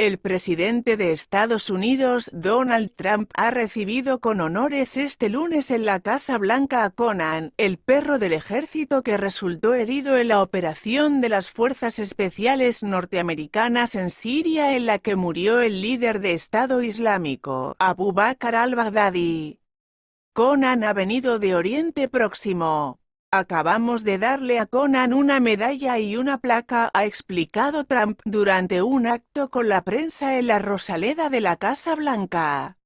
El presidente de Estados Unidos, Donald Trump, ha recibido con honores este lunes en la Casa Blanca a Conan, el perro del ejército que resultó herido en la operación de las Fuerzas Especiales Norteamericanas en Siria en la que murió el líder de Estado Islámico, Abu Bakr al-Baghdadi. Conan ha venido de Oriente Próximo. Acabamos de darle a Conan una medalla y una placa, ha explicado Trump durante un acto con la prensa en la Rosaleda de la Casa Blanca.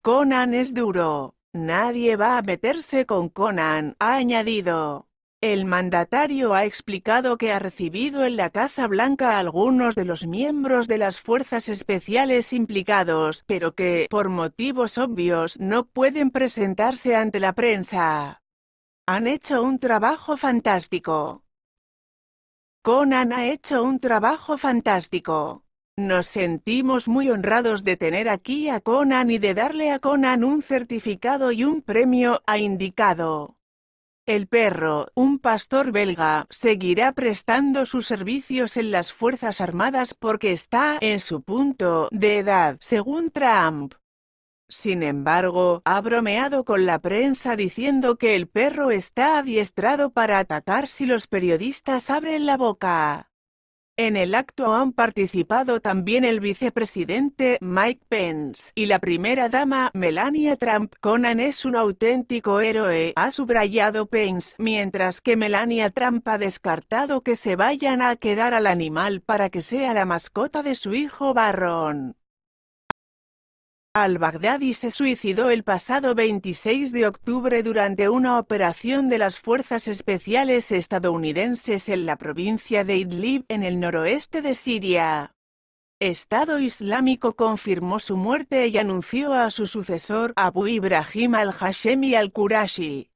Conan es duro. Nadie va a meterse con Conan, ha añadido. El mandatario ha explicado que ha recibido en la Casa Blanca a algunos de los miembros de las fuerzas especiales implicados, pero que, por motivos obvios, no pueden presentarse ante la prensa. Han hecho un trabajo fantástico. Conan ha hecho un trabajo fantástico. Nos sentimos muy honrados de tener aquí a Conan y de darle a Conan un certificado y un premio ha indicado. El perro, un pastor belga, seguirá prestando sus servicios en las Fuerzas Armadas porque está en su punto de edad, según Trump. Sin embargo, ha bromeado con la prensa diciendo que el perro está adiestrado para atacar si los periodistas abren la boca. En el acto han participado también el vicepresidente Mike Pence y la primera dama Melania Trump. Conan es un auténtico héroe, ha subrayado Pence, mientras que Melania Trump ha descartado que se vayan a quedar al animal para que sea la mascota de su hijo Barron al-Baghdadi se suicidó el pasado 26 de octubre durante una operación de las Fuerzas Especiales estadounidenses en la provincia de Idlib en el noroeste de Siria. Estado Islámico confirmó su muerte y anunció a su sucesor Abu Ibrahim al-Hashemi al-Qurashi.